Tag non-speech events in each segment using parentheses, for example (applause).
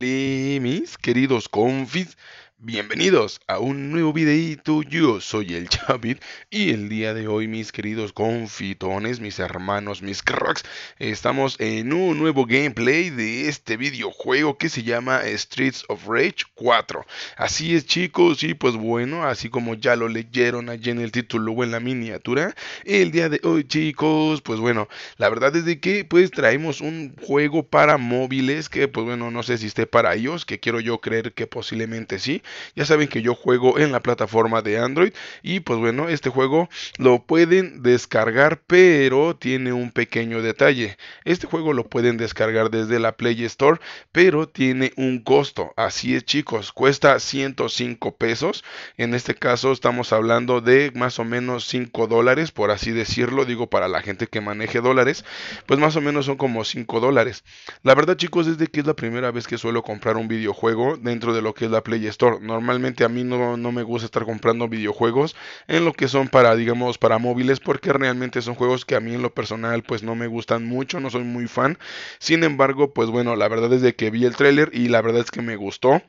mis queridos confis, Bienvenidos a un nuevo videito, yo soy el Chavit y el día de hoy mis queridos confitones, mis hermanos, mis crocs estamos en un nuevo gameplay de este videojuego que se llama Streets of Rage 4. Así es chicos y pues bueno, así como ya lo leyeron allí en el título o en la miniatura, el día de hoy chicos, pues bueno, la verdad es de que pues traemos un juego para móviles que pues bueno, no sé si esté para ellos, que quiero yo creer que posiblemente sí ya saben que yo juego en la plataforma de Android y pues bueno, este juego lo pueden descargar, pero tiene un pequeño detalle. Este juego lo pueden descargar desde la Play Store, pero tiene un costo. Así es, chicos, cuesta 105 pesos. En este caso estamos hablando de más o menos 5 dólares, por así decirlo, digo para la gente que maneje dólares, pues más o menos son como 5 dólares. La verdad, chicos, es que es la primera vez que suelo comprar un videojuego dentro de lo que es la Play Store normalmente a mí no, me gusta estar comprando videojuegos en lo que son para, digamos, para móviles, porque realmente son juegos que a mí en lo personal pues no me gustan mucho, no soy muy fan. Sin embargo, pues bueno, la verdad es que vi el tráiler y la verdad es que me gustó.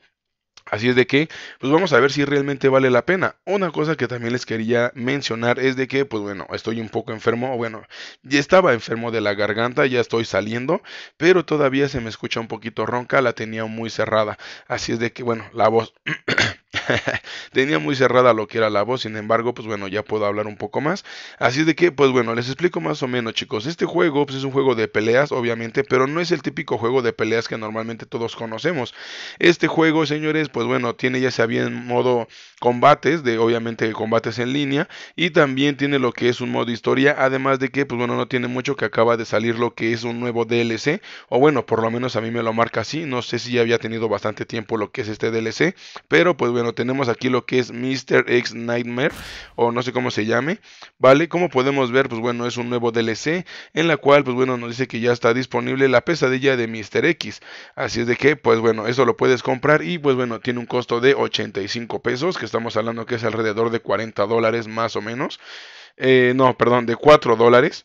Así es de que, pues vamos a ver si realmente vale la pena. Una cosa que también les quería mencionar es de que, pues bueno, estoy un poco enfermo. Bueno, ya estaba enfermo de la garganta, ya estoy saliendo, pero todavía se me escucha un poquito ronca, la tenía muy cerrada. Así es de que, bueno, la voz... (clears throat) (laughs) Tenía muy cerrada lo que era la voz, sin embargo, pues bueno, ya puedo hablar un poco más. Así de que, pues bueno, les explico más o menos, chicos. Este juego pues, es un juego de peleas, obviamente, pero no es el típico juego de peleas que normalmente todos conocemos. Este juego, señores, pues bueno, tiene ya sea bien modo combates, de obviamente combates en línea, y también tiene lo que es un modo historia, además de que, pues bueno, no tiene mucho que acaba de salir lo que es un nuevo DLC, o bueno, por lo menos a mí me lo marca así, no sé si ya había tenido bastante tiempo lo que es este DLC, pero pues bueno, tenemos aquí lo que es Mr. X Nightmare, o no sé cómo se llame, ¿vale? Como podemos ver, pues bueno, es un nuevo DLC, en la cual, pues bueno, nos dice que ya está disponible la pesadilla de Mr. X. Así es de que, pues bueno, eso lo puedes comprar y pues bueno, tiene un costo de 85 pesos, que estamos hablando que es alrededor de 40 dólares más o menos. Eh, no, perdón, de 4 dólares.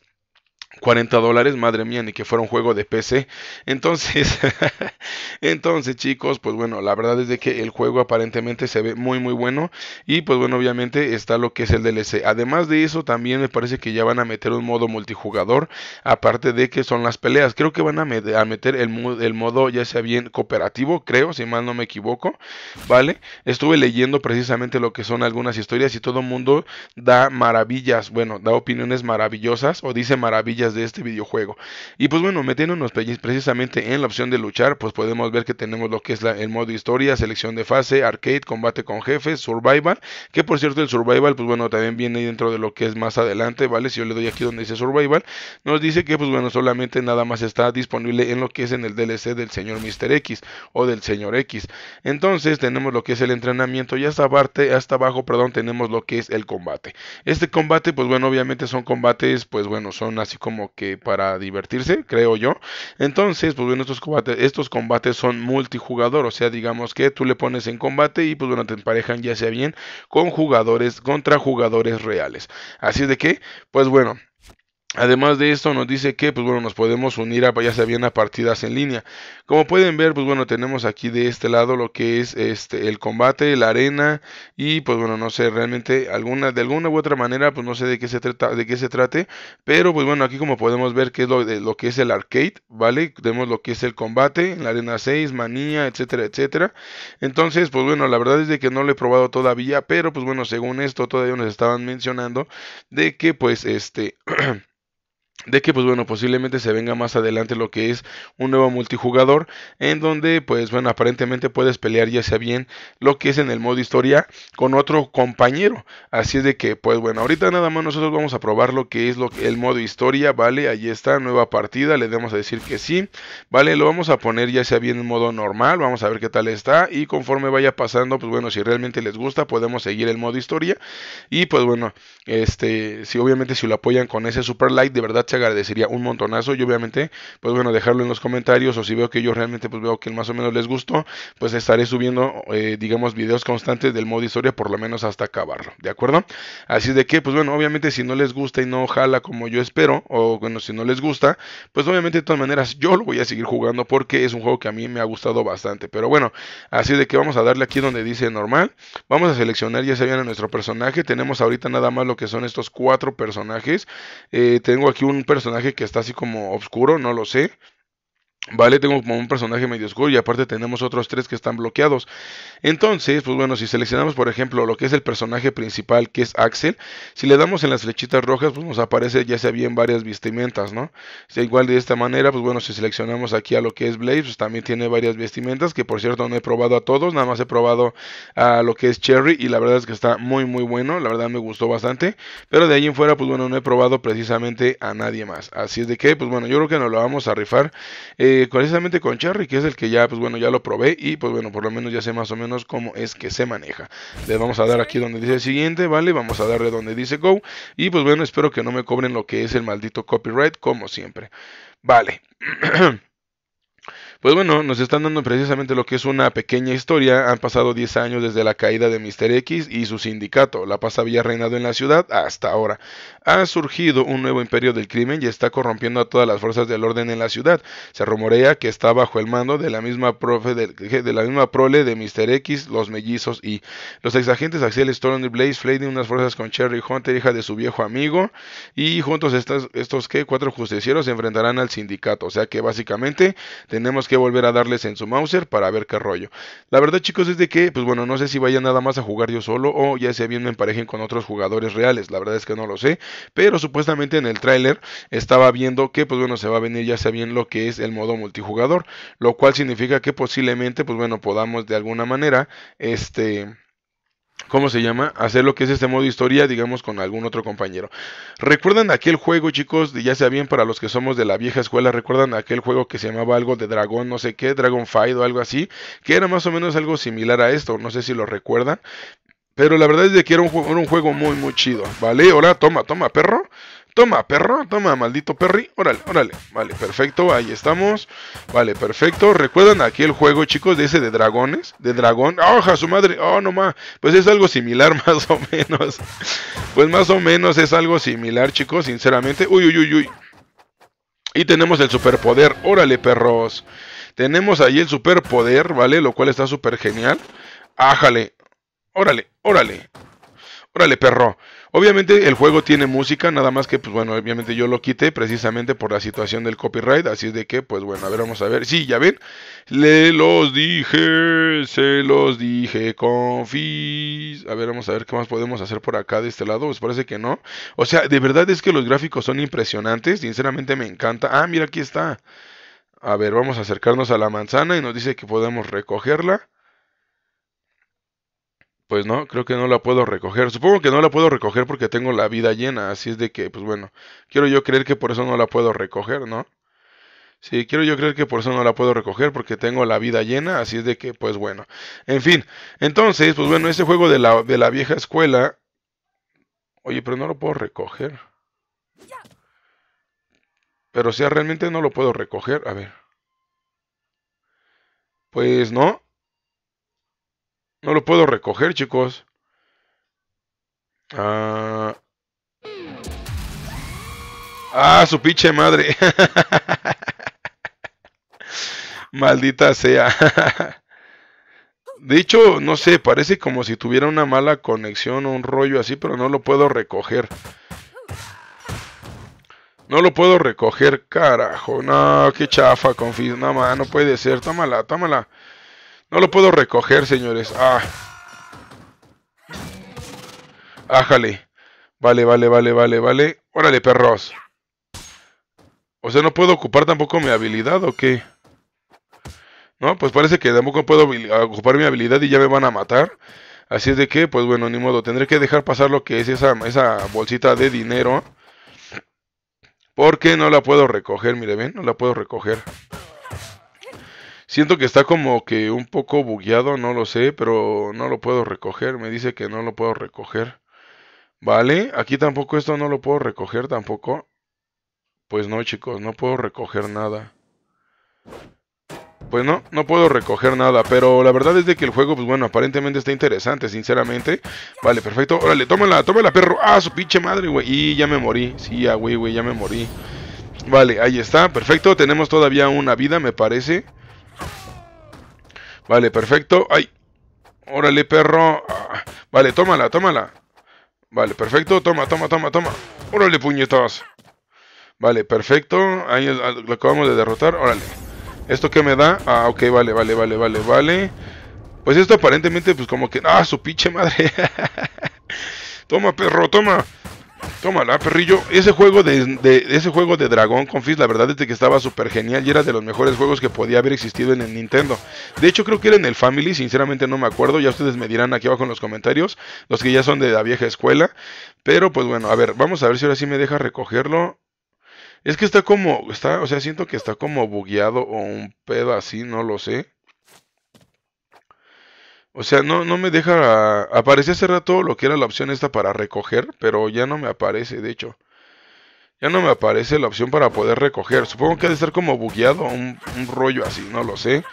40 dólares, madre mía, ni que fuera un juego de PC. Entonces, (laughs) entonces chicos, pues bueno, la verdad es de que el juego aparentemente se ve muy muy bueno y pues bueno, obviamente está lo que es el DLC. Además de eso, también me parece que ya van a meter un modo multijugador, aparte de que son las peleas. Creo que van a, meter el, el modo ya sea bien cooperativo, creo, si mal no me equivoco, ¿vale? Estuve leyendo precisamente lo que son algunas historias y todo el mundo da maravillas, bueno, da opiniones maravillosas o dice maravillas de este videojuego. Y pues bueno, metiéndonos precisamente en la opción de luchar, pues podemos ver que tenemos lo que es el modo historia, selección de fase, arcade, combate con jefes, survival, que por cierto el survival, pues bueno, también viene dentro de lo que es más adelante, ¿vale? Si yo le doy aquí donde dice survival, nos dice que pues bueno, solamente nada más está disponible en lo que es en el DLC del señor Mr. X o del señor X. Entonces tenemos lo que es el entrenamiento y hasta, parte, hasta abajo, perdón, tenemos lo que es el combate. Este combate, pues bueno, obviamente son combates, pues bueno, son así como que para divertirse, creo yo. Entonces, pues bueno, estos combates, estos combates son multijugador, o sea, digamos que tú le pones en combate y pues bueno, te emparejan ya sea bien con jugadores contra jugadores reales. Así es de que, pues bueno, Además de esto nos dice que pues bueno, nos podemos unir a ya sea bien a partidas en línea. Como pueden ver, pues bueno, tenemos aquí de este lado lo que es este el combate, la arena y pues bueno, no sé realmente alguna de alguna u otra manera, pues no sé de qué se trata, de qué se trate, pero pues bueno, aquí como podemos ver que es lo de lo que es el arcade, ¿vale? Tenemos lo que es el combate, la arena 6, manía, etcétera, etcétera. Entonces, pues bueno, la verdad es de que no lo he probado todavía, pero pues bueno, según esto todavía nos estaban mencionando de que pues este (clears throat) de que pues bueno posiblemente se venga más adelante lo que es un nuevo multijugador en donde pues bueno aparentemente puedes pelear ya sea bien lo que es en el modo historia con otro compañero así es de que pues bueno ahorita nada más nosotros vamos a probar lo que es lo el modo historia vale ahí está nueva partida le damos a decir que sí vale lo vamos a poner ya sea bien en modo normal vamos a ver qué tal está y conforme vaya pasando pues bueno si realmente les gusta podemos seguir el modo historia y pues bueno este si obviamente si lo apoyan con ese super like de verdad agradecería un montonazo. Y obviamente, pues bueno, dejarlo en los comentarios. O si veo que yo realmente pues veo que más o menos les gustó, pues estaré subiendo, eh, digamos, videos constantes del modo historia, por lo menos hasta acabarlo. ¿De acuerdo? Así de que, pues bueno, obviamente si no les gusta y no jala como yo espero, o bueno, si no les gusta, pues obviamente de todas maneras yo lo voy a seguir jugando porque es un juego que a mí me ha gustado bastante. Pero bueno, así de que vamos a darle aquí donde dice normal. Vamos a seleccionar, ya se a nuestro personaje. Tenemos ahorita nada más lo que son estos cuatro personajes. Eh, tengo aquí un un personaje que está así como oscuro, no lo sé. Vale, tengo como un personaje medio oscuro y aparte tenemos otros tres que están bloqueados. Entonces, pues bueno, si seleccionamos por ejemplo lo que es el personaje principal que es Axel, si le damos en las flechitas rojas, pues nos aparece ya se bien varias vestimentas, ¿no? Si igual de esta manera, pues bueno, si seleccionamos aquí a lo que es Blaze, pues también tiene varias vestimentas, que por cierto no he probado a todos, nada más he probado a lo que es Cherry y la verdad es que está muy muy bueno, la verdad me gustó bastante, pero de ahí en fuera, pues bueno, no he probado precisamente a nadie más. Así es de que, pues bueno, yo creo que nos lo vamos a rifar. Eh, eh, precisamente con charry, que es el que ya, pues bueno, ya lo probé y pues bueno, por lo menos ya sé más o menos cómo es que se maneja. Le vamos a dar aquí donde dice siguiente, ¿vale? Vamos a darle donde dice go y pues bueno, espero que no me cobren lo que es el maldito copyright, como siempre. Vale. (clears throat) Pues bueno, nos están dando precisamente lo que es una pequeña historia. Han pasado 10 años desde la caída de Mr. X y su sindicato. La paz había reinado en la ciudad hasta ahora. Ha surgido un nuevo imperio del crimen y está corrompiendo a todas las fuerzas del orden en la ciudad. Se rumorea que está bajo el mando de la misma, profe de, la misma prole de Mr. X, los mellizos y los exagentes Axel Storm y Blaze Flayden, unas fuerzas con Cherry Hunter, hija de su viejo amigo. Y juntos estos, estos ¿qué? cuatro justicieros se enfrentarán al sindicato. O sea que básicamente tenemos que volver a darles en su Mauser para ver qué rollo. La verdad, chicos, es de que, pues bueno, no sé si vaya nada más a jugar yo solo o ya sea bien me emparejen con otros jugadores reales. La verdad es que no lo sé, pero supuestamente en el tráiler estaba viendo que, pues bueno, se va a venir ya sea bien lo que es el modo multijugador, lo cual significa que posiblemente, pues bueno, podamos de alguna manera, este ¿Cómo se llama? Hacer lo que es este modo historia, digamos, con algún otro compañero. ¿Recuerdan aquel juego, chicos? ya sea bien para los que somos de la vieja escuela, ¿recuerdan aquel juego que se llamaba algo de dragón, no sé qué, Dragon Fight o algo así? Que era más o menos algo similar a esto, no sé si lo recuerdan. Pero la verdad es que era un, juego, un juego muy, muy chido, ¿vale? Ahora, toma, toma, perro. Toma, perro, toma, maldito perri. Órale, órale. Vale, perfecto, ahí estamos. Vale, perfecto. ¿Recuerdan aquí el juego, chicos, de ese de dragones? De dragón. ¡Oh, su madre! ¡Oh, no más! Pues es algo similar, (laughs) más o menos. Pues más o menos es algo similar, chicos, sinceramente. Uy, uy, uy, uy. Y tenemos el superpoder. Órale, perros. Tenemos ahí el superpoder, ¿vale? Lo cual está súper genial. Ájale. Órale, órale. Órale, perro. Obviamente el juego tiene música, nada más que, pues bueno, obviamente yo lo quité precisamente por la situación del copyright. Así de que, pues bueno, a ver, vamos a ver. Sí, ya ven. Le los dije, se los dije, confis. A ver, vamos a ver qué más podemos hacer por acá de este lado. Pues parece que no. O sea, de verdad es que los gráficos son impresionantes. Sinceramente me encanta. Ah, mira, aquí está. A ver, vamos a acercarnos a la manzana y nos dice que podemos recogerla. Pues no, creo que no la puedo recoger. Supongo que no la puedo recoger porque tengo la vida llena, así es de que, pues bueno, quiero yo creer que por eso no la puedo recoger, ¿no? Sí, quiero yo creer que por eso no la puedo recoger porque tengo la vida llena, así es de que, pues bueno. En fin, entonces, pues bueno, este juego de la, vieja escuela... Oye, pero no lo puedo recoger. Pero si realmente no lo puedo recoger. A ver. Pues no, no lo puedo recoger, chicos. Ah. Ah, su pinche madre. (laughs) Maldita sea. De hecho, no sé, parece como si tuviera una mala conexión o un rollo así, pero no lo puedo recoger. No lo puedo recoger, carajo. No, qué chafa, confío. nada más, no puede ser. Tómala, tómala. No lo puedo recoger, señores. Ah. Ájale. Vale, vale, vale, vale, vale. Órale, perros. O sea, ¿no puedo ocupar tampoco mi habilidad o qué? No, pues parece que tampoco puedo ocupar mi habilidad y ya me van a matar. Así es de que, pues bueno, ni modo. Tendré que dejar pasar lo que es esa, bolsita de dinero. Porque no la puedo recoger, mire bien, no la puedo recoger. Siento que está como que un poco bugueado, no lo sé, pero no lo puedo recoger. Me dice que no lo puedo recoger. Vale, aquí tampoco esto no lo puedo recoger tampoco. Pues no, chicos, no puedo recoger nada. Pues no, no puedo recoger nada, pero la verdad es de que el juego, pues bueno, aparentemente está interesante, sinceramente. Vale, perfecto. Órale, tómala, tómala, perro. Ah, su pinche madre, güey. Y ya me morí. Sí, ah, güey, güey, ya me morí. Vale, ahí está, perfecto. Tenemos todavía una vida, me parece. Vale, perfecto. ¡Ay! Órale, perro. Ah, vale, tómala, tómala. Vale, perfecto. Toma, toma, toma, toma. Órale, puñetas. Vale, perfecto. Ahí lo acabamos de derrotar. Órale. ¿Esto qué me da? Ah, ok, vale, vale, vale, vale, vale. Pues esto aparentemente, pues como que... ¡Ah, su pinche madre! (laughs) toma, perro, toma. Tómala, perrillo. Ese juego de, ese juego de Dragon Confis, la verdad es que estaba súper genial y era de los mejores juegos que podía haber existido en el Nintendo. De hecho, creo que era en el Family, sinceramente no me acuerdo. Ya ustedes me dirán aquí abajo en los comentarios, los que ya son de la vieja escuela. Pero pues bueno, a ver, vamos a ver si ahora sí me deja recogerlo. Es que está como, está, o sea, siento que está como bugueado o un pedo así, no lo sé. O sea, no, no me deja... Aparecía hace rato lo que era la opción esta para recoger, pero ya no me aparece, de hecho. Ya no me aparece la opción para poder recoger. Supongo que ha de estar como bugueado, un, rollo así, no lo sé.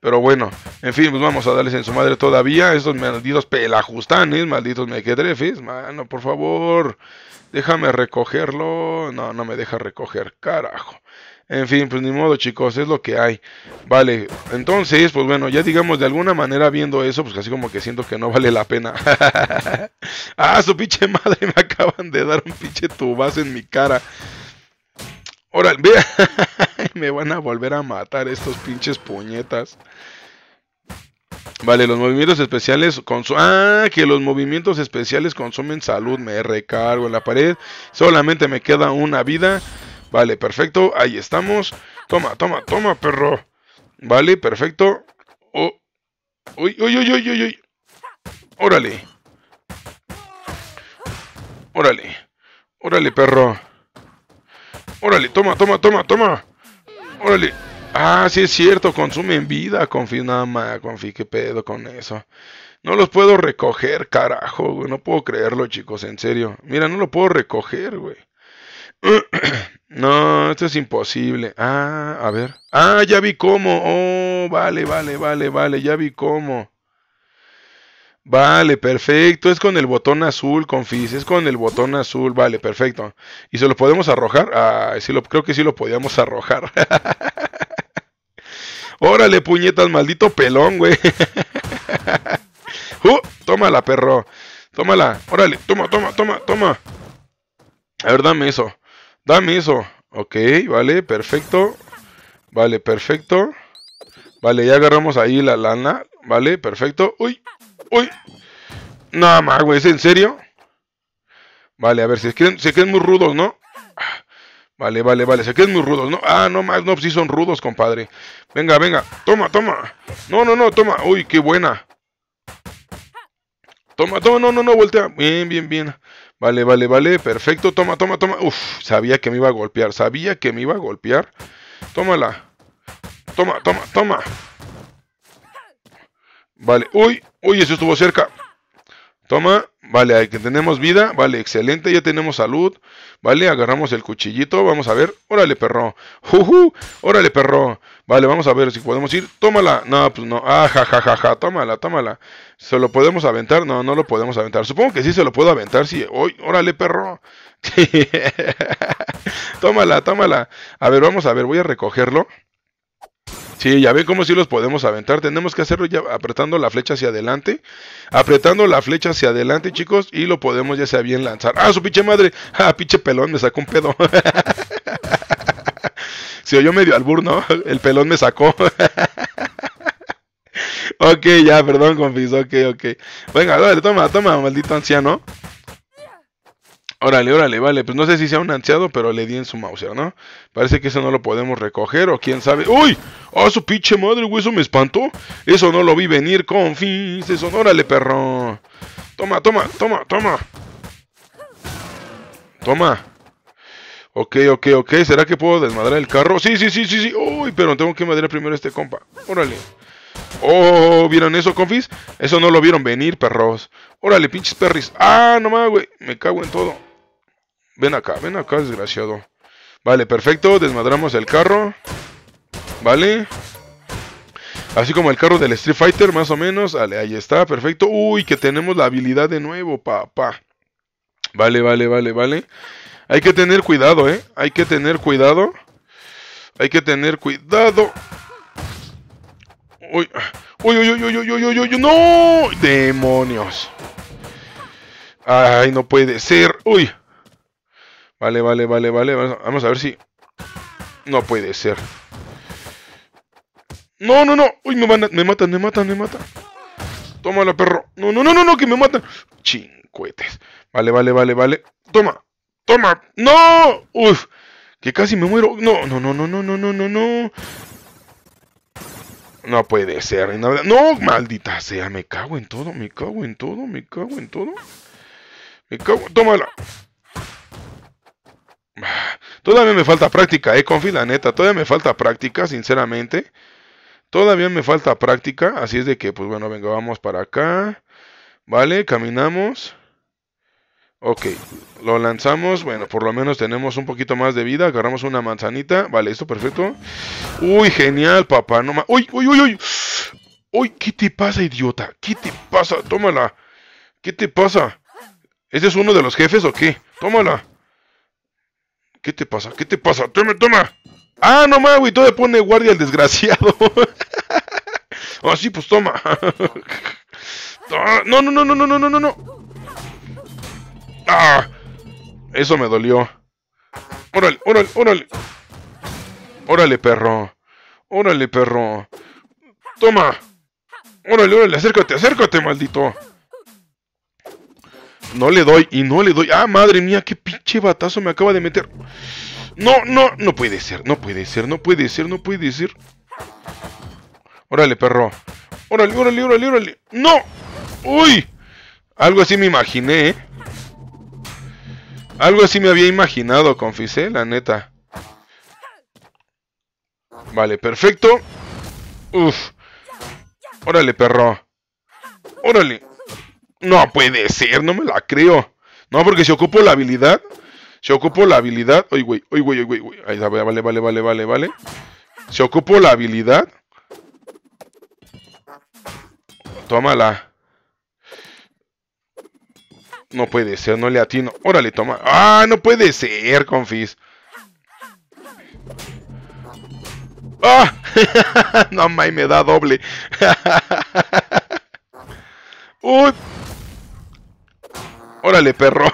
Pero bueno, en fin, pues vamos a darles en su madre todavía. Estos malditos pelajustanes, malditos mequetrefes. Mano, por favor, déjame recogerlo. No, no me deja recoger, carajo. En fin, pues ni modo chicos, es lo que hay. Vale, entonces, pues bueno, ya digamos de alguna manera viendo eso, pues casi como que siento que no vale la pena. (laughs) ah, su pinche madre, me acaban de dar un pinche tubazo en mi cara. Órale, vea, (laughs) me van a volver a matar estos pinches puñetas. Vale, los movimientos especiales consumen... Ah, que los movimientos especiales consumen salud. Me recargo en la pared. Solamente me queda una vida. Vale, perfecto. Ahí estamos. Toma, toma, toma, perro. Vale, perfecto. Uy, uy, uy, uy, uy, Órale. Órale. Órale, perro. Órale, toma, toma, toma, toma. Órale. Ah, sí es cierto, consumen vida, confi, nada más, confí, qué pedo con eso. No los puedo recoger, carajo, güey, no puedo creerlo, chicos, en serio. Mira, no lo puedo recoger, güey. No, esto es imposible. Ah, a ver. Ah, ya vi cómo. Oh, vale, vale, vale, vale, ya vi cómo. Vale, perfecto. Es con el botón azul, confis. Es con el botón azul. Vale, perfecto. ¿Y se lo podemos arrojar? Ah, lo, creo que sí lo podíamos arrojar. (laughs) Órale, puñetas, maldito pelón, güey. (laughs) Uh, tómala, perro. Tómala. Órale, toma, toma, toma, toma. A ver, dame eso. Dame eso. Ok, vale, perfecto. Vale, perfecto. Vale, ya agarramos ahí la lana. Vale, perfecto. Uy, uy. Nada más, güey, ¿es en serio? Vale, a ver, se creen, se creen muy rudos, ¿no? Vale, vale, vale, se es muy rudos, ¿no? Ah, no más, no, sí son rudos, compadre. Venga, venga, toma, toma. No, no, no, toma. Uy, qué buena. Toma, toma, no, no, no, voltea. Bien, bien, bien. Vale, vale, vale. Perfecto. Toma, toma, toma. Uf, sabía que me iba a golpear. Sabía que me iba a golpear. Tómala. Toma, toma, toma. Vale. Uy, uy, eso estuvo cerca. Toma. Vale, ahí que tenemos vida, vale, excelente, ya tenemos salud, vale, agarramos el cuchillito, vamos a ver, órale perro, juju, órale perro, vale, vamos a ver si podemos ir, tómala, no, pues no, ah, ja, ja, ja, ja, tómala, tómala, ¿se lo podemos aventar? No, no lo podemos aventar, supongo que sí se lo puedo aventar, sí, hoy, órale perro, (laughs) tómala, tómala, a ver, vamos a ver, voy a recogerlo, Sí, ya ve cómo sí los podemos aventar. Tenemos que hacerlo ya apretando la flecha hacia adelante. Apretando la flecha hacia adelante, chicos. Y lo podemos ya sea bien lanzar. ¡Ah, su pinche madre! (laughs) ¡Ah, pinche pelón! Me sacó un pedo. (laughs) Se oyó medio albur, El pelón me sacó. (laughs) ok, ya, perdón, confis. Ok, ok. Venga, dale, toma, toma, maldito anciano. Órale, órale, vale. Pues no sé si sea un ansiado, pero le di en su mouse, ¿no? Parece que eso no lo podemos recoger, o quién sabe. ¡Uy! ¡Ah, su pinche madre, güey! Eso me espantó. Eso no lo vi venir, confis. Eso, órale, perro. Toma, toma, toma, toma. Toma. Ok, ok, ok. ¿Será que puedo desmadrar el carro? Sí, sí, sí, sí, sí. Uy, pero tengo que madrear primero a este compa. Órale. Oh, ¿vieron eso, confis? Eso no lo vieron venir, perros. Órale, pinches perris. Ah, no mames, güey. Me cago en todo. Ven acá, ven acá, desgraciado. Vale, perfecto. Desmadramos el carro. Vale. Así como el carro del Street Fighter, más o menos. Vale, ahí está, perfecto. Uy, que tenemos la habilidad de nuevo, papá. Vale, vale, vale, vale. Hay que tener cuidado, ¿eh? Hay que tener cuidado. Hay que tener cuidado. Uy, uy, uy, uy, uy, uy, uy, uy, uy, no. Demonios. Ay, no puede ser. Uy. Vale, vale, vale, vale. Vamos a ver si... No puede ser. No, no, no. Uy, me, van me matan, me matan, me matan. Tómala, perro. No, no, no, no, no, que me matan. Chincuetes. Vale, vale, vale, vale. Toma, toma. No. Uf, que casi me muero. No, no, no, no, no, no, no, no, no. No puede ser. No, maldita sea. Me cago en todo, me cago en todo, me cago en todo. Me cago. Tómala. Todavía me falta práctica, eh, confi, la neta. Todavía me falta práctica, sinceramente. Todavía me falta práctica. Así es de que, pues bueno, venga, vamos para acá. Vale, caminamos. Ok, lo lanzamos. Bueno, por lo menos tenemos un poquito más de vida. Agarramos una manzanita. Vale, esto perfecto. Uy, genial, papá. No más. Uy, uy, uy, uy. Uy, ¿qué te pasa, idiota? ¿Qué te pasa? Tómala. ¿Qué te pasa? Ese es uno de los jefes o qué? Tómala. ¿Qué te pasa? ¿Qué te pasa? ¡Toma, toma! ¡Ah, no mames, güey! Todavía pone guardia el desgraciado. (laughs) Ah, sí, pues toma. (laughs) Ah, no, no, no, no, no, no, no, no, no. Ah, eso me dolió. Órale, órale, órale. Órale, perro. Órale, perro. Toma. Órale, órale, acércate, acércate, maldito. No le doy y no le doy. ¡Ah, madre mía! ¡Qué pinche batazo me acaba de meter! ¡No, no! No puede ser, no puede ser, no puede ser, no puede ser. Órale, perro. Órale, órale, órale, órale. ¡No! ¡Uy! Algo así me imaginé, ¿eh? Algo así me había imaginado, confisé, la neta. Vale, perfecto. Uf. Órale, perro. Órale. No puede ser, no me la creo. No, porque si ocupo la habilidad. Si ocupo la habilidad. Oye, güey, oye, güey, oye, güey. Ahí vale, vale, vale, vale, vale. Si ocupo la habilidad. Tómala. No puede ser, no le atino. Órale, toma. ¡Ah, no puede ser, confis! ¡Ah! (laughs) no, mames, me da doble. (laughs) ¡Uy! Órale, perro.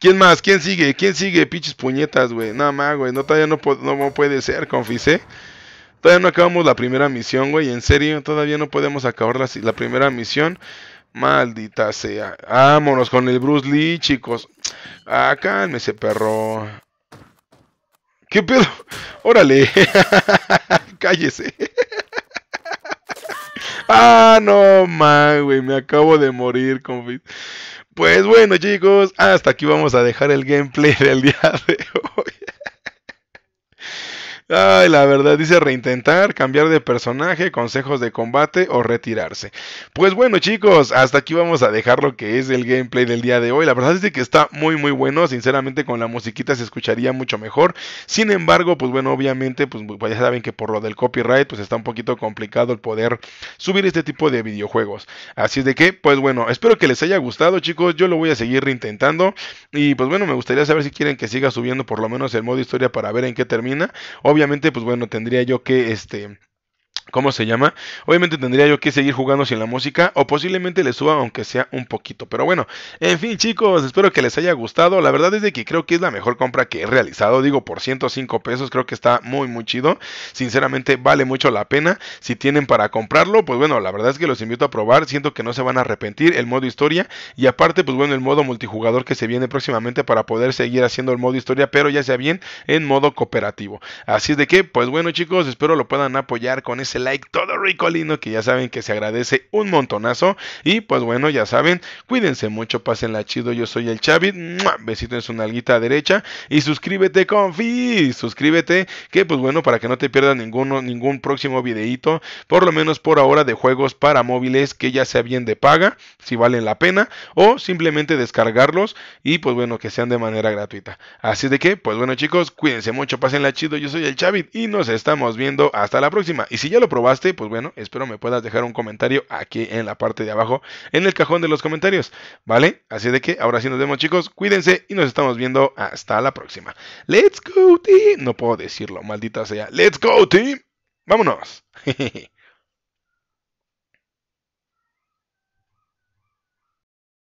¿Quién más? ¿Quién sigue? ¿Quién sigue? Pinches puñetas, güey. nada más, güey. No, todavía no, puede ser, confisé. ¿eh? Todavía no acabamos la primera misión, güey. En serio, todavía no podemos acabar la, primera misión. Maldita sea. Vámonos con el Bruce Lee, chicos. Ah, cálmese, perro. ¿Qué pedo? Órale. (laughs) Cállese ah, no, man, güey, me acabo de morir, confit. Pues bueno, chicos, hasta aquí vamos a dejar el gameplay del día de hoy. Ay, la verdad, dice reintentar, cambiar de personaje, consejos de combate o retirarse. Pues bueno, chicos, hasta aquí vamos a dejar lo que es el gameplay del día de hoy. La verdad es que está muy, muy bueno. Sinceramente, con la musiquita se escucharía mucho mejor. Sin embargo, pues bueno, obviamente, pues, pues, ya saben que por lo del copyright, pues está un poquito complicado el poder subir este tipo de videojuegos. Así es de que, pues bueno, espero que les haya gustado, chicos. Yo lo voy a seguir reintentando. Y pues bueno, me gustaría saber si quieren que siga subiendo por lo menos el modo historia para ver en qué termina. Obviamente, obviamente, pues bueno, tendría yo que, este, ¿Cómo se llama? Obviamente tendría yo que seguir jugando sin la música o posiblemente le suba aunque sea un poquito. Pero bueno, en fin chicos, espero que les haya gustado. La verdad es de que creo que es la mejor compra que he realizado. Digo, por 105 pesos creo que está muy muy chido. Sinceramente vale mucho la pena. Si tienen para comprarlo, pues bueno, la verdad es que los invito a probar. Siento que no se van a arrepentir el modo historia. Y aparte, pues bueno, el modo multijugador que se viene próximamente para poder seguir haciendo el modo historia, pero ya sea bien en modo cooperativo. Así es de que, pues bueno chicos, espero lo puedan apoyar con ese like todo ricolino que ya saben que se agradece un montonazo. Y pues bueno, ya saben, cuídense mucho, la chido. Yo soy el Chavit, besito en su nalguita derecha y suscríbete, confi, suscríbete, que pues bueno, para que no te pierdas ninguno, ningún próximo videíto, por lo menos por ahora de juegos para móviles que ya sea bien de paga, si valen la pena, o simplemente descargarlos y pues bueno, que sean de manera gratuita. Así de que, pues bueno chicos, cuídense mucho, la chido. Yo soy el Chavit y nos estamos viendo hasta la próxima. Y si ya lo probaste, pues bueno, espero me puedas dejar un comentario aquí en la parte de abajo, en el cajón de los comentarios, ¿vale? Así de que ahora sí nos vemos chicos, cuídense y nos estamos viendo hasta la próxima. Let's go team. No puedo decirlo, maldita sea. Let's go team. Vámonos. (laughs)